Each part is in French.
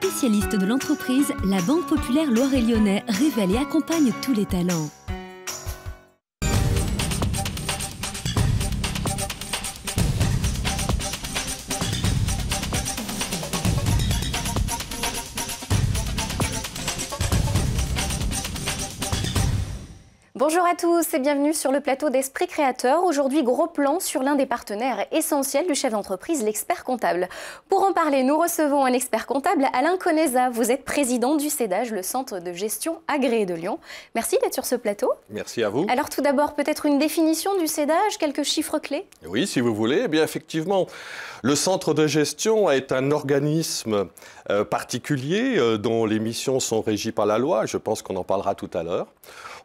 Spécialiste de l'entreprise, la Banque Populaire Loire et Lyonnais révèle et accompagne tous les talents. Bonjour à tous et bienvenue sur le plateau d'Esprit Créateur. Aujourd'hui, gros plan sur l'un des partenaires essentiels du chef d'entreprise, l'expert comptable. Pour en parler, nous recevons un expert comptable, Alain Coneza. Vous êtes président du CEDAGE, le centre de gestion agréé de Lyon. Merci d'être sur ce plateau. Merci à vous. Alors tout d'abord, peut-être une définition du CEDAGE, quelques chiffres clés Oui, si vous voulez. Eh bien, effectivement, le centre de gestion est un organisme euh, particulier euh, dont les missions sont régies par la loi. Je pense qu'on en parlera tout à l'heure.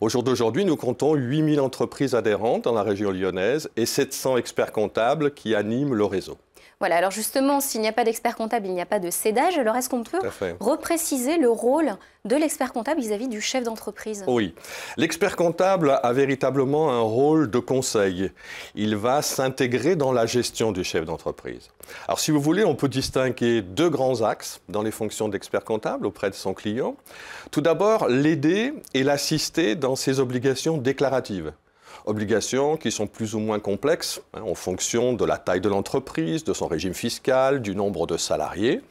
Au jour d'aujourd'hui, nous comptons 8000 entreprises adhérentes dans la région lyonnaise et 700 experts comptables qui animent le réseau. Voilà, alors justement, s'il n'y a pas d'expert comptable, il n'y a pas de cédage. Alors est-ce qu'on peut repréciser le rôle de l'expert comptable vis-à-vis -vis du chef d'entreprise Oui. L'expert comptable a véritablement un rôle de conseil. Il va s'intégrer dans la gestion du chef d'entreprise. Alors si vous voulez, on peut distinguer deux grands axes dans les fonctions d'expert comptable auprès de son client. Tout d'abord, l'aider et l'assister dans ses obligations déclaratives. Obligations qui sont plus ou moins complexes hein, en fonction de la taille de l'entreprise, de son régime fiscal, du nombre de salariés.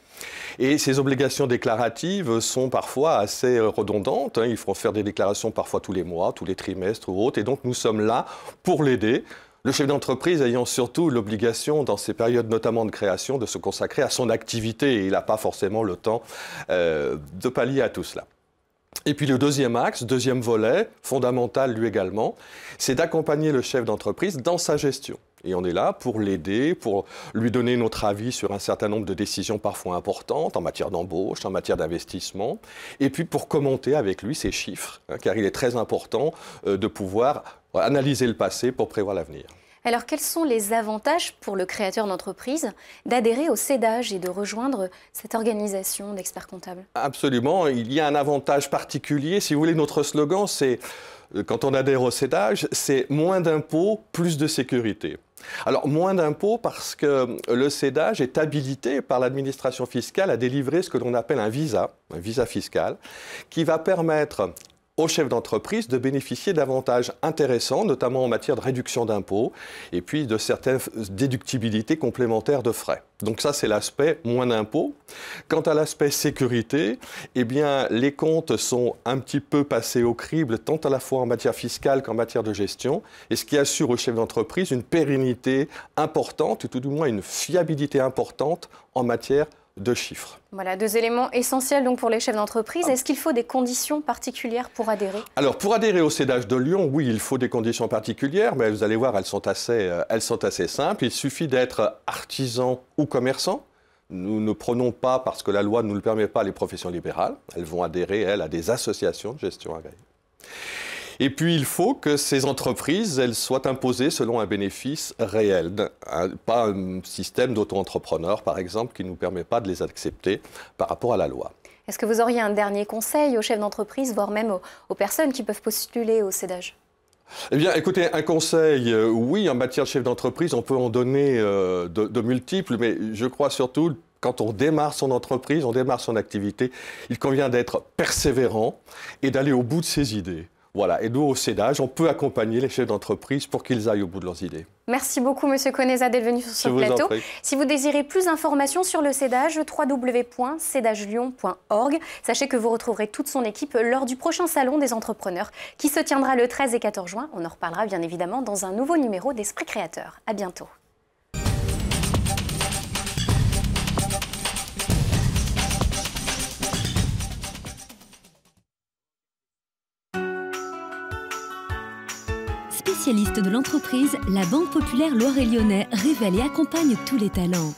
Et ces obligations déclaratives sont parfois assez euh, redondantes. Hein. il faut faire des déclarations parfois tous les mois, tous les trimestres ou autres. Et donc nous sommes là pour l'aider le chef d'entreprise ayant surtout l'obligation, dans ces périodes notamment de création, de se consacrer à son activité il n'a pas forcément le temps euh, de pallier à tout cela. Et puis le deuxième axe, deuxième volet, fondamental lui également, c'est d'accompagner le chef d'entreprise dans sa gestion. Et on est là pour l'aider, pour lui donner notre avis sur un certain nombre de décisions parfois importantes en matière d'embauche, en matière d'investissement, et puis pour commenter avec lui ses chiffres, hein, car il est très important euh, de pouvoir analyser le passé pour prévoir l'avenir. Alors quels sont les avantages pour le créateur d'entreprise d'adhérer au CEDAGE et de rejoindre cette organisation d'experts comptables Absolument, il y a un avantage particulier. Si vous voulez, notre slogan, c'est euh, quand on adhère au CEDAGE, c'est moins d'impôts, plus de sécurité. Alors, moins d'impôts parce que euh, le CEDAGE est habilité par l'administration fiscale à délivrer ce que l'on appelle un visa, un visa fiscal, qui va permettre aux chefs d'entreprise de bénéficier d'avantages intéressants, notamment en matière de réduction d'impôts et puis de certaines déductibilités complémentaires de frais. Donc ça, c'est l'aspect moins d'impôts. Quant à l'aspect sécurité, eh bien, les comptes sont un petit peu passés au crible, tant à la fois en matière fiscale qu'en matière de gestion, et ce qui assure aux chefs d'entreprise une pérennité importante, ou tout du moins une fiabilité importante en matière de chiffres. Voilà, deux éléments essentiels donc pour les chefs d'entreprise. Ah. Est-ce qu'il faut des conditions particulières pour adhérer Alors, pour adhérer au CEDAGE de Lyon, oui, il faut des conditions particulières, mais vous allez voir, elles sont assez, euh, simples. Il suffit d'être artisan ou commerçant. Nous ne prenons pas, parce que la loi ne nous le permet pas, les professions libérales. Elles vont adhérer, elles, à des associations de gestion agréées. Et puis il faut que ces entreprises, elles soient imposées selon un bénéfice réel, pas un système d'auto-entrepreneurs par exemple qui ne nous permet pas de les accepter par rapport à la loi. Est-ce que vous auriez un dernier conseil aux chefs d'entreprise, voire même aux, personnes qui peuvent postuler au CEDAGE eh bien, écoutez, un conseil, euh, oui, en matière de chef d'entreprise, on peut en donner euh, de multiples, mais je crois surtout quand on démarre son entreprise, on démarre son activité, il convient d'être persévérant et d'aller au bout de ses idées. Voilà, et nous, au CEDAGE, on peut accompagner les chefs d'entreprise pour qu'ils aillent au bout de leurs idées. Merci beaucoup, Monsieur Coneza, d'être venu sur ce plateau. si vous désirez plus d'informations sur le CEDAGE, www.cedagelion.org. Sachez que vous retrouverez toute son équipe lors du prochain salon des entrepreneurs qui se tiendra le 13 et 14 juin. On en reparlera bien évidemment dans un nouveau numéro d'Esprit Créateur. À bientôt. Spécialiste de l'entreprise, la Banque Populaire Loire et Lyonnais révèle et accompagne tous les talents.